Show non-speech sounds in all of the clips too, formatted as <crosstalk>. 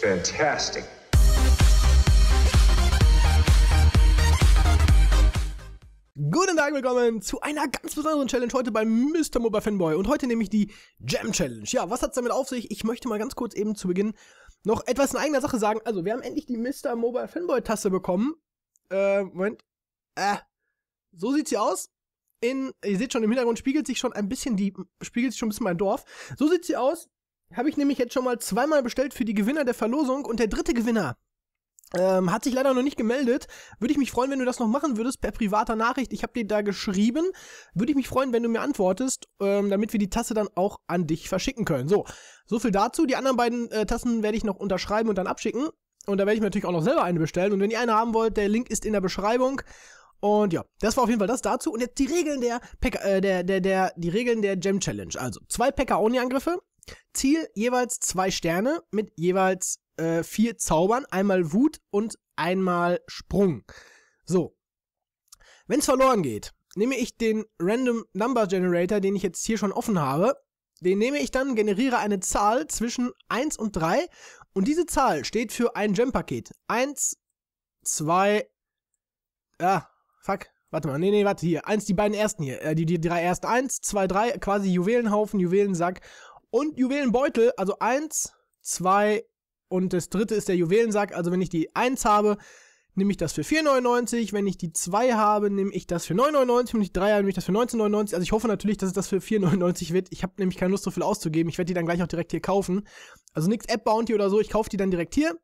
Fantastic. Guten Tag, willkommen zu einer ganz besonderen Challenge heute bei Mr. Mobile Fanboy und heute nehme ich die Jam Challenge. Ja, was hat es damit auf sich? Ich möchte mal ganz kurz eben zu Beginn noch etwas in eigener Sache sagen. Also, wir haben endlich die Mr. Mobile Fanboy Tasse bekommen. Äh, Moment. Äh, so sieht sie aus. In, ihr seht schon, im Hintergrund spiegelt sich schon ein bisschen die, spiegelt sich schon ein bisschen mein Dorf. So sieht sie aus. Habe ich nämlich jetzt schon mal zweimal bestellt für die Gewinner der Verlosung und der dritte Gewinner ähm, hat sich leider noch nicht gemeldet. Würde ich mich freuen, wenn du das noch machen würdest per privater Nachricht. Ich habe dir da geschrieben. Würde ich mich freuen, wenn du mir antwortest, ähm, damit wir die Tasse dann auch an dich verschicken können. So, so viel dazu. Die anderen beiden äh, Tassen werde ich noch unterschreiben und dann abschicken. Und da werde ich mir natürlich auch noch selber eine bestellen. Und wenn ihr eine haben wollt, der Link ist in der Beschreibung. Und ja, das war auf jeden Fall das dazu. Und jetzt die Regeln der, Pack äh, der, der, der, die Regeln der Gem Challenge. Also zwei Pekka-Oni-Angriffe, Ziel jeweils zwei Sterne mit jeweils äh, vier Zaubern, einmal Wut und einmal Sprung. So. Wenn es verloren geht, nehme ich den Random Number Generator, den ich jetzt hier schon offen habe. Den nehme ich dann, generiere eine Zahl zwischen 1 und 3 und diese Zahl steht für ein Gem-Paket. 1, 2, ah, fuck, warte mal, nee, nee, warte, hier, eins, die beiden ersten hier, äh, die, die drei ersten, 1, 2, 3, quasi Juwelenhaufen, Juwelensack und Juwelenbeutel, also eins, zwei und das dritte ist der Juwelensack. Also wenn ich die eins habe, nehme ich das für 4,99. Wenn ich die 2 habe, nehme ich das für 9,99. Wenn ich die 3 habe, nehme ich das für 19,99. Also ich hoffe natürlich, dass es das für 4,99 wird. Ich habe nämlich keine Lust, so viel auszugeben. Ich werde die dann gleich auch direkt hier kaufen. Also nichts App-Bounty oder so. Ich kaufe die dann direkt hier.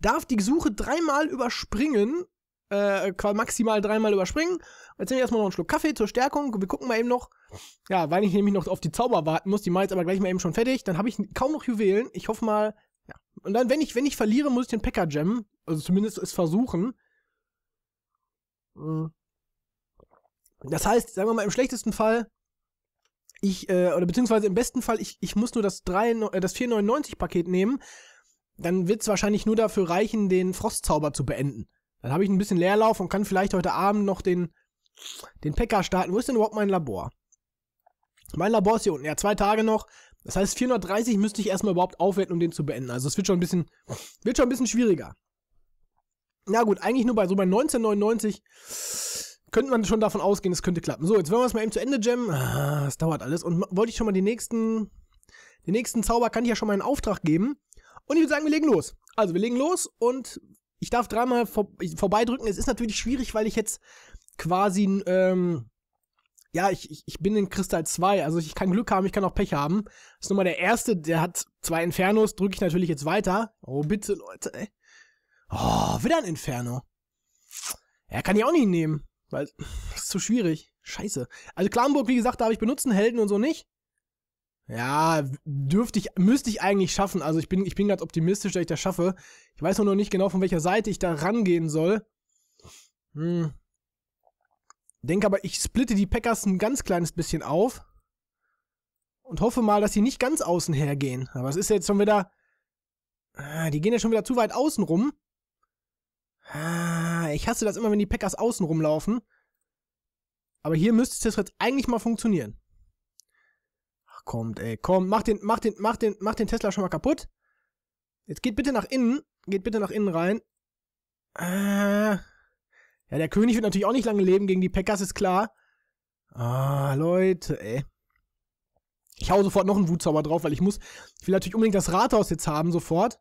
Darf die Suche dreimal überspringen äh, maximal dreimal überspringen. Jetzt nehme ich erstmal noch einen Schluck Kaffee zur Stärkung. Wir gucken mal eben noch. Ja, weil ich nämlich noch auf die Zauber warten muss, die mache jetzt aber gleich mal eben schon fertig. Dann habe ich kaum noch Juwelen. Ich hoffe mal. Ja. Und dann, wenn ich, wenn ich verliere, muss ich den Packer jammen. Also zumindest es versuchen. Hm. Das heißt, sagen wir mal, im schlechtesten Fall, ich, äh, oder beziehungsweise im besten Fall, ich, ich muss nur das, äh, das 499-Paket nehmen. Dann wird es wahrscheinlich nur dafür reichen, den Frostzauber zu beenden. Dann habe ich ein bisschen Leerlauf und kann vielleicht heute Abend noch den, den Packer starten. Wo ist denn überhaupt mein Labor? Mein Labor ist hier unten. Ja, zwei Tage noch. Das heißt, 430 müsste ich erstmal überhaupt aufwerten, um den zu beenden. Also es wird schon ein bisschen, wird schon ein bisschen schwieriger. Na gut, eigentlich nur bei so bei 1999 könnte man schon davon ausgehen, es könnte klappen. So, jetzt wollen wir es mal eben zu Ende jammen. Ah, das dauert alles. Und wollte ich schon mal den nächsten, den nächsten Zauber kann ich ja schon mal einen Auftrag geben. Und ich würde sagen, wir legen los. Also wir legen los und ich darf dreimal vor, vorbeidrücken. Es ist natürlich schwierig, weil ich jetzt quasi, ähm, ja, ich, ich, ich bin in Kristall 2. Also ich kann Glück haben, ich kann auch Pech haben. Das ist nochmal der erste, der hat zwei Infernos. Drücke ich natürlich jetzt weiter. Oh, bitte, Leute, ey. Oh, wieder ein Inferno. ja, kann ich auch nicht nehmen, weil <laughs> das ist zu schwierig. Scheiße. Also Klamburg, wie gesagt, darf ich benutzen, Helden und so nicht. Ja, dürfte ich, müsste ich eigentlich schaffen. Also ich bin, ich bin ganz optimistisch, dass ich das schaffe. Ich weiß nur noch nicht genau, von welcher Seite ich da rangehen soll. Hm. Denke aber, ich splitte die Packers ein ganz kleines bisschen auf. Und hoffe mal, dass sie nicht ganz außen hergehen. Aber es ist jetzt schon wieder. Ah, die gehen ja schon wieder zu weit außen rum. Ah, ich hasse das immer, wenn die Packers außen rumlaufen. Aber hier müsste es jetzt eigentlich mal funktionieren kommt, ey, komm, mach den, mach den, mach den, mach den Tesla schon mal kaputt. Jetzt geht bitte nach innen, geht bitte nach innen rein. Äh, ja, der König wird natürlich auch nicht lange leben gegen die Packers, ist klar. Ah, Leute, ey. Ich hau sofort noch einen Wutzauber drauf, weil ich muss, ich will natürlich unbedingt das Rathaus jetzt haben, sofort.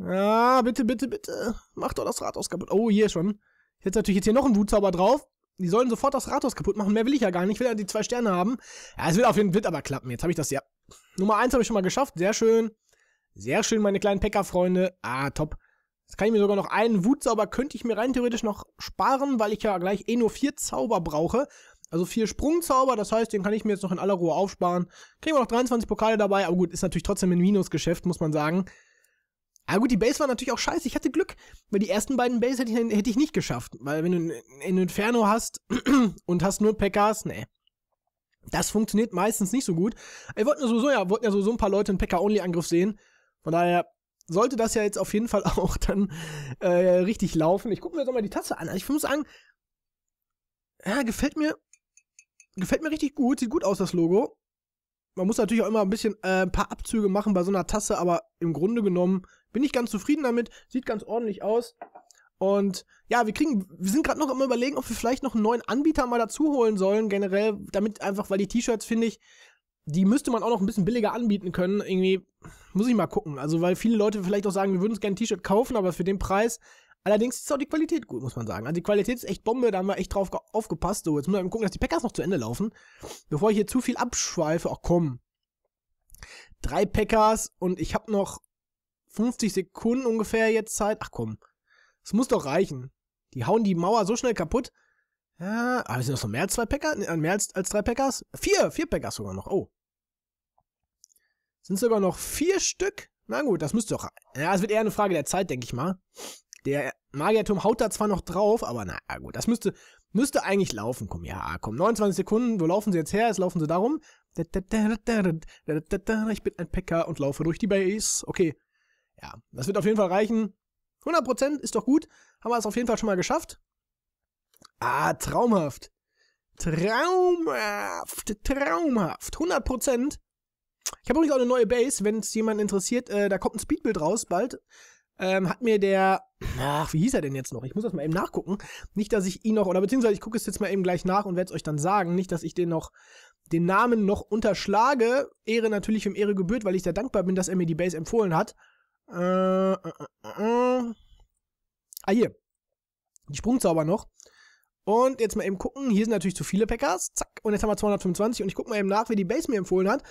Ah, bitte, bitte, bitte, mach doch das Rathaus kaputt. Oh, hier schon. Ich setze natürlich jetzt hier noch einen Wutzauber drauf. Die sollen sofort das Rathaus kaputt machen. Mehr will ich ja gar nicht. Ich will ja die zwei Sterne haben. Ja, es wird auf jeden Fall aber klappen. Jetzt habe ich das ja. Nummer eins habe ich schon mal geschafft. Sehr schön. Sehr schön, meine kleinen Pekka-Freunde. Ah, top. Jetzt kann ich mir sogar noch einen Wutzauber, könnte ich mir rein theoretisch noch sparen, weil ich ja gleich eh nur vier Zauber brauche. Also vier Sprungzauber, das heißt, den kann ich mir jetzt noch in aller Ruhe aufsparen. Kriegen wir noch 23 Pokale dabei, aber gut, ist natürlich trotzdem ein Minusgeschäft, muss man sagen. Ah gut, die Base war natürlich auch scheiße. Ich hatte Glück, weil die ersten beiden Base hätte ich, hätte ich nicht geschafft. Weil wenn du ein Inferno hast <clears throat> und hast nur Packers, nee. Das funktioniert meistens nicht so gut. Wir wollten ja sowieso, ja, wollten ja sowieso ein paar Leute einen packer only angriff sehen. Von daher sollte das ja jetzt auf jeden Fall <laughs> auch dann äh, richtig laufen. Ich gucke mir jetzt nochmal die Tasse an. Also ich muss sagen, ja, gefällt mir, gefällt mir richtig gut. Sieht gut aus, das Logo man muss natürlich auch immer ein bisschen äh, ein paar Abzüge machen bei so einer Tasse, aber im Grunde genommen bin ich ganz zufrieden damit. Sieht ganz ordentlich aus. Und ja, wir kriegen, wir sind gerade noch immer überlegen, ob wir vielleicht noch einen neuen Anbieter mal dazu holen sollen, generell, damit einfach, weil die T-Shirts finde ich, die müsste man auch noch ein bisschen billiger anbieten können. Irgendwie muss ich mal gucken. Also, weil viele Leute vielleicht auch sagen, wir würden uns gerne ein T-Shirt kaufen, aber für den Preis Allerdings ist auch die Qualität gut, muss man sagen. Also die Qualität ist echt Bombe, da haben wir echt drauf aufgepasst. So, jetzt müssen wir mal gucken, dass die Packers noch zu Ende laufen. Bevor ich hier zu viel abschweife, ach komm. Drei Packers und ich habe noch 50 Sekunden ungefähr jetzt Zeit. Ach komm, es muss doch reichen. Die hauen die Mauer so schnell kaputt. Ja, aber sind das noch mehr als zwei Packers? Mehr als, als drei Packers? Vier, vier Packers sogar noch. Oh. Sind sogar noch vier Stück? Na gut, das müsste doch. Ja, es wird eher eine Frage der Zeit, denke ich mal. Der Magiatum haut da zwar noch drauf, aber na gut, das müsste, müsste eigentlich laufen. Komm, ja, komm, 29 Sekunden, wo laufen sie jetzt her? Jetzt laufen sie darum. Ich bin ein Packer und laufe durch die Base. Okay, ja, das wird auf jeden Fall reichen. 100% ist doch gut. Haben wir es auf jeden Fall schon mal geschafft. Ah, traumhaft. Traumhaft, traumhaft. 100%. Ich habe übrigens auch eine neue Base, wenn es jemanden interessiert. Äh, da kommt ein Speedbild raus bald ähm, hat mir der, ach, wie hieß er denn jetzt noch? Ich muss das mal eben nachgucken. Nicht, dass ich ihn noch, oder beziehungsweise ich gucke es jetzt mal eben gleich nach und werde es euch dann sagen. Nicht, dass ich den noch, den Namen noch unterschlage. Ehre natürlich um Ehre gebührt, weil ich da dankbar bin, dass er mir die Base empfohlen hat. Äh, äh, äh, äh. Ah, hier. Die Sprungzauber noch. Und jetzt mal eben gucken. Hier sind natürlich zu viele Packers. Zack. Und jetzt haben wir 225. Und ich gucke mal eben nach, wer die Base mir empfohlen hat.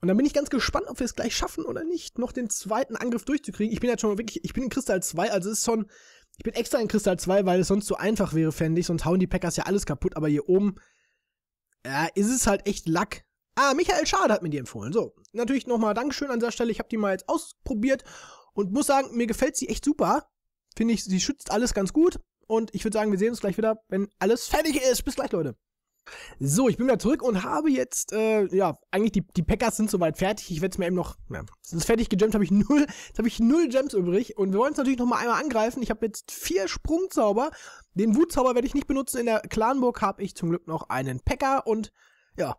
Und dann bin ich ganz gespannt, ob wir es gleich schaffen oder nicht, noch den zweiten Angriff durchzukriegen. Ich bin jetzt schon wirklich, ich bin in Kristall 2, also ist schon, ich bin extra in Kristall 2, weil es sonst so einfach wäre, fände ich. Sonst hauen die Packers ja alles kaputt, aber hier oben, ja, ist es halt echt Lack. Ah, Michael Schade hat mir die empfohlen. So, natürlich nochmal Dankeschön an dieser Stelle. Ich habe die mal jetzt ausprobiert und muss sagen, mir gefällt sie echt super. Finde ich, sie schützt alles ganz gut. Und ich würde sagen, wir sehen uns gleich wieder, wenn alles fertig ist. Bis gleich, Leute. So, ich bin wieder zurück und habe jetzt, äh, ja, eigentlich die, die Packers sind soweit fertig. Ich werde es mir eben noch, ja, es ist fertig gegemt, habe ich null, <laughs> habe ich null Gems übrig. Und wir wollen es natürlich nochmal einmal angreifen. Ich habe jetzt vier Sprungzauber. Den Wutzauber werde ich nicht benutzen. In der Clanburg habe ich zum Glück noch einen Packer und, ja,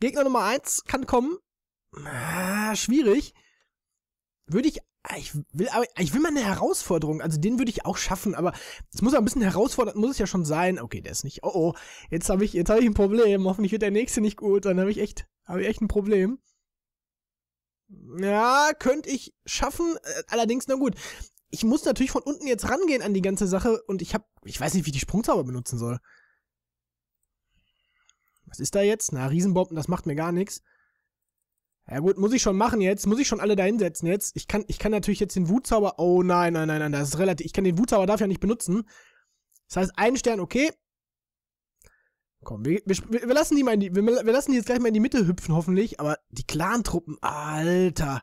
Gegner Nummer 1 kann kommen. Ah, schwierig. Würde ich Ah, ich will, aber ich will mal eine Herausforderung. Also den würde ich auch schaffen, aber es muss ein bisschen herausfordernd, muss es ja schon sein. Okay, der ist nicht. Oh oh, jetzt habe ich, jetzt habe ich ein Problem. Hoffentlich wird der nächste nicht gut. Dann habe ich echt, habe ich echt ein Problem. Ja, könnte ich schaffen. Äh, allerdings, na gut. Ich muss natürlich von unten jetzt rangehen an die ganze Sache und ich habe, ich weiß nicht, wie ich die Sprungzauber benutzen soll. Was ist da jetzt? Na, Riesenbomben, das macht mir gar nichts. Ja gut, muss ich schon machen jetzt, muss ich schon alle da hinsetzen jetzt. Ich kann, ich kann natürlich jetzt den Wutzauber, oh nein, nein, nein, nein, das ist relativ, ich kann den Wutzauber dafür ja nicht benutzen. Das heißt, einen Stern, okay. Komm, wir, wir, wir lassen die mal in die, wir, wir lassen die jetzt gleich mal in die Mitte hüpfen, hoffentlich, aber die Clan-Truppen, alter.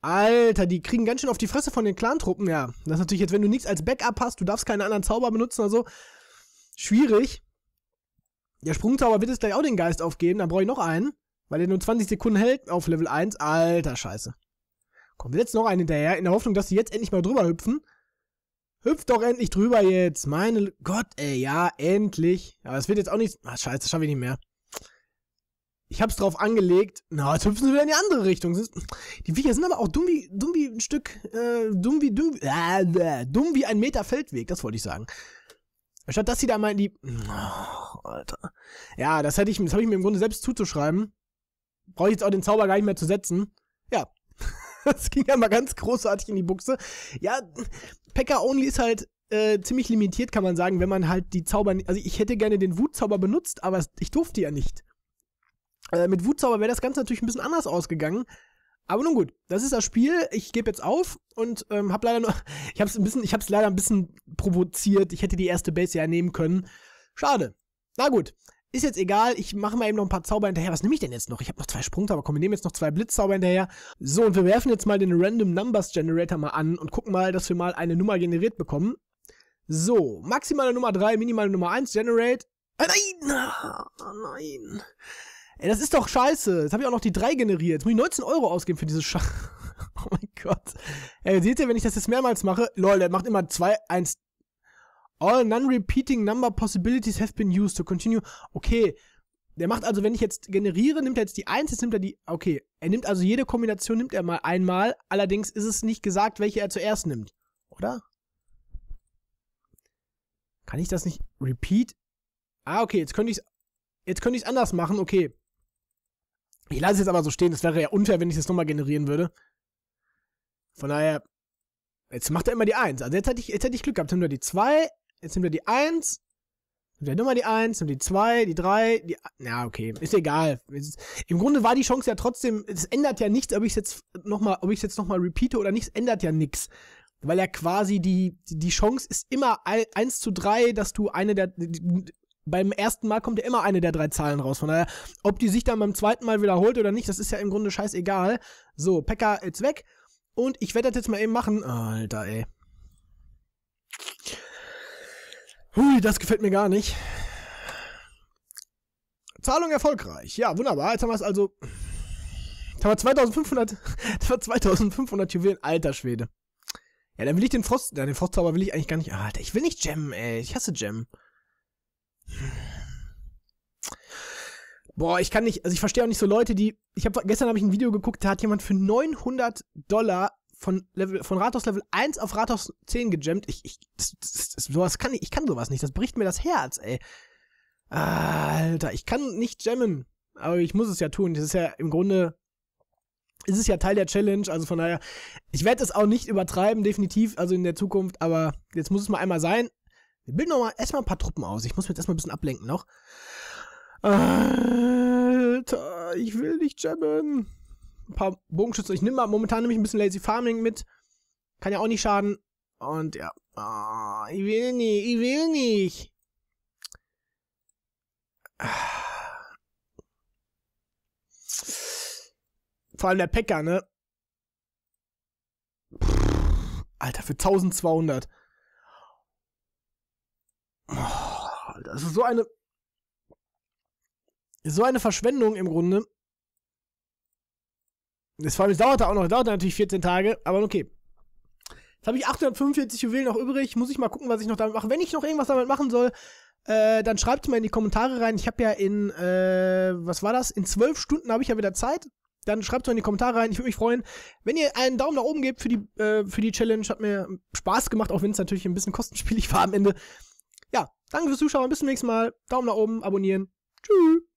Alter, die kriegen ganz schön auf die Fresse von den Clan-Truppen, ja. Das ist natürlich jetzt, wenn du nichts als Backup hast, du darfst keine anderen Zauber benutzen oder so. Schwierig. Der Sprungzauber wird jetzt gleich auch den Geist aufgeben, dann brauche ich noch einen. Weil er nur 20 Sekunden hält auf Level 1. Alter Scheiße. Komm, wir setzen noch einen hinterher, in der Hoffnung, dass sie jetzt endlich mal drüber hüpfen. Hüpf doch endlich drüber jetzt. Meine Gott, ey, ja, endlich. Aber es wird jetzt auch nicht. Ah, scheiße, das schaffe ich nicht mehr. Ich hab's drauf angelegt. Na, jetzt hüpfen sie wieder in die andere Richtung. Die Viecher sind aber auch dumm wie, dumm wie ein Stück, äh, dumm wie, dumm, äh, äh dumm wie ein Meter Feldweg, das wollte ich sagen. Anstatt dass sie da mal die. Oh, Alter. Ja, das hätte ich, das hab ich mir im Grunde selbst zuzuschreiben brauche ich jetzt auch den Zauber gar nicht mehr zu setzen. Ja. <laughs> das ging ja mal ganz großartig in die Buchse. Ja, Packer Only ist halt äh, ziemlich limitiert, kann man sagen, wenn man halt die Zauber. Also ich hätte gerne den Wutzauber benutzt, aber ich durfte ja nicht. Äh, mit Wutzauber wäre das Ganze natürlich ein bisschen anders ausgegangen. Aber nun gut, das ist das Spiel. Ich gebe jetzt auf und ähm, habe leider nur, <laughs> ich habe es ein bisschen, ich habe es leider ein bisschen provoziert. Ich hätte die erste Base ja nehmen können. Schade. Na gut, ist jetzt egal, ich mache mal eben noch ein paar Zauber hinterher. Was nehme ich denn jetzt noch? Ich habe noch zwei Sprungzauber, komm, wir nehmen jetzt noch zwei Blitzzauber hinterher. So, und wir werfen jetzt mal den Random Numbers Generator mal an und gucken mal, dass wir mal eine Nummer generiert bekommen. So, maximale Nummer 3, minimale Nummer 1, Generate. Ah, nein! Ah, nein! Ey, das ist doch scheiße. Jetzt habe ich auch noch die 3 generiert. Jetzt muss ich 19 Euro ausgeben für diese Schach. <laughs> oh mein Gott. Ey, seht ihr, wenn ich das jetzt mehrmals mache, lol, der macht immer 2, 1, All non-repeating number possibilities have been used to continue. Okay, der macht also, wenn ich jetzt generiere, nimmt er jetzt die 1, jetzt nimmt er die, okay, er nimmt also jede Kombination, nimmt er mal einmal, allerdings ist es nicht gesagt, welche er zuerst nimmt, oder? Kann ich das nicht repeat? Ah, okay, jetzt könnte ich jetzt könnte ich es anders machen, okay. Ich lasse es jetzt aber so stehen, das wäre ja unfair, wenn ich das nochmal generieren würde. Von daher, jetzt macht er immer die 1. Also jetzt hätte ich, jetzt hätte ich Glück gehabt, nimmt er die 2, Jetzt nimmt wir die 1. Nimmt er nochmal die 1, wir die 2, die 3, die. Na, okay, ist egal. Im Grunde war die Chance ja trotzdem. Es ändert ja nichts, ob ich es jetzt nochmal, ob ich es jetzt nochmal repeate oder nichts, ändert ja nichts. Weil ja quasi die, die Chance ist immer 1 zu 3, dass du eine der. beim ersten Mal kommt ja immer eine der drei Zahlen raus. Von daher, ob die sich dann beim zweiten Mal wiederholt oder nicht, das ist ja im Grunde scheißegal. So, Pekka jetzt weg. Und ich werde das jetzt mal eben machen. Alter, ey. Hui, das gefällt mir gar nicht. Zahlung erfolgreich. Ja, wunderbar. Jetzt haben wir es also. Jetzt haben wir 2500, das war 2500 Juwelen. Alter Schwede. Ja, dann will ich den Frost, ja, den Frostzauber will ich eigentlich gar nicht. Alter, ich will nicht Gem, ey. Ich hasse Gem. Boah, ich kann nicht, also ich verstehe auch nicht so Leute, die, ich habe gestern habe ich ein Video geguckt, da hat jemand für 900 Dollar von Level, von Rathaus Level 1 auf Rathaus 10 gejammt. Ich, ich, das, das, das, sowas kann ich, ich kann sowas nicht. Das bricht mir das Herz, ey. Alter, ich kann nicht jammen. Aber ich muss es ja tun. Das ist ja im Grunde, ist es ja Teil der Challenge. Also von daher, ich werde es auch nicht übertreiben, definitiv, also in der Zukunft. Aber jetzt muss es mal einmal sein. Wir bilden noch mal erstmal ein paar Truppen aus. Ich muss mir jetzt erstmal ein bisschen ablenken noch. Alter, ich will nicht jammen ein paar Bogenschützen. Ich nehme momentan nämlich ein bisschen Lazy Farming mit. Kann ja auch nicht schaden. Und ja. Oh, ich will nicht, ich will nicht. Vor allem der Packer, ne? Alter, für 1200. das ist so eine. So eine Verschwendung im Grunde. Es, vor es dauerte auch noch, es dauerte natürlich 14 Tage, aber okay. Jetzt habe ich 845 Juwelen noch übrig. Muss ich mal gucken, was ich noch damit mache. Wenn ich noch irgendwas damit machen soll, äh, dann schreibt es mal in die Kommentare rein. Ich habe ja in, äh, was war das? In zwölf Stunden habe ich ja wieder Zeit. Dann schreibt es mal in die Kommentare rein. Ich würde mich freuen, wenn ihr einen Daumen nach oben gebt für die, äh, für die Challenge. Hat mir Spaß gemacht, auch wenn es natürlich ein bisschen kostenspielig war am Ende. Ja, danke fürs Zuschauen. Bis zum nächsten Mal. Daumen nach oben, abonnieren. Tschüss.